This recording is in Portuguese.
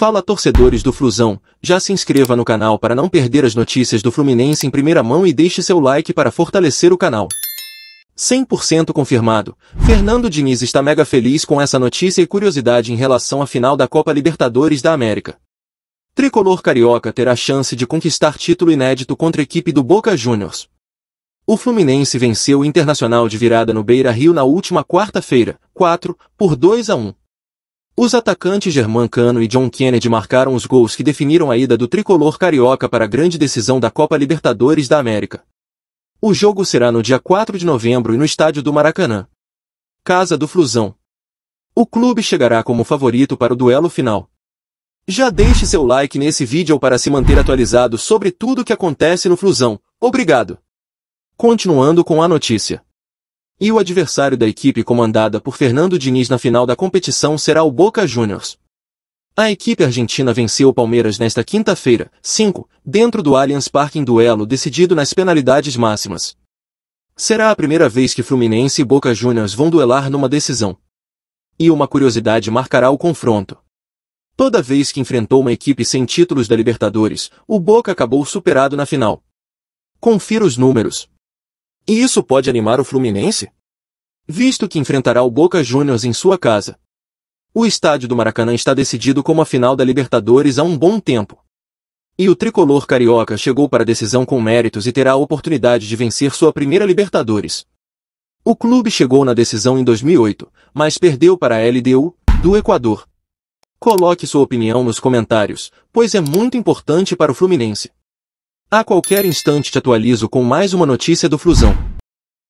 Fala torcedores do Flusão, já se inscreva no canal para não perder as notícias do Fluminense em primeira mão e deixe seu like para fortalecer o canal. 100% confirmado. Fernando Diniz está mega feliz com essa notícia e curiosidade em relação à final da Copa Libertadores da América. Tricolor carioca terá chance de conquistar título inédito contra a equipe do Boca Juniors. O Fluminense venceu o Internacional de virada no Beira-Rio na última quarta-feira, 4, por 2 a 1. Os atacantes Germán Cano e John Kennedy marcaram os gols que definiram a ida do tricolor carioca para a grande decisão da Copa Libertadores da América. O jogo será no dia 4 de novembro e no estádio do Maracanã. Casa do Flusão. O clube chegará como favorito para o duelo final. Já deixe seu like nesse vídeo para se manter atualizado sobre tudo o que acontece no Flusão. Obrigado! Continuando com a notícia. E o adversário da equipe comandada por Fernando Diniz na final da competição será o Boca Juniors. A equipe argentina venceu o Palmeiras nesta quinta-feira, 5, dentro do Allianz Parque em duelo decidido nas penalidades máximas. Será a primeira vez que Fluminense e Boca Juniors vão duelar numa decisão. E uma curiosidade marcará o confronto. Toda vez que enfrentou uma equipe sem títulos da Libertadores, o Boca acabou superado na final. Confira os números. E isso pode animar o Fluminense? Visto que enfrentará o Boca Juniors em sua casa. O estádio do Maracanã está decidido como a final da Libertadores há um bom tempo. E o tricolor carioca chegou para a decisão com méritos e terá a oportunidade de vencer sua primeira Libertadores. O clube chegou na decisão em 2008, mas perdeu para a LDU, do Equador. Coloque sua opinião nos comentários, pois é muito importante para o Fluminense. A qualquer instante te atualizo com mais uma notícia do Flusão.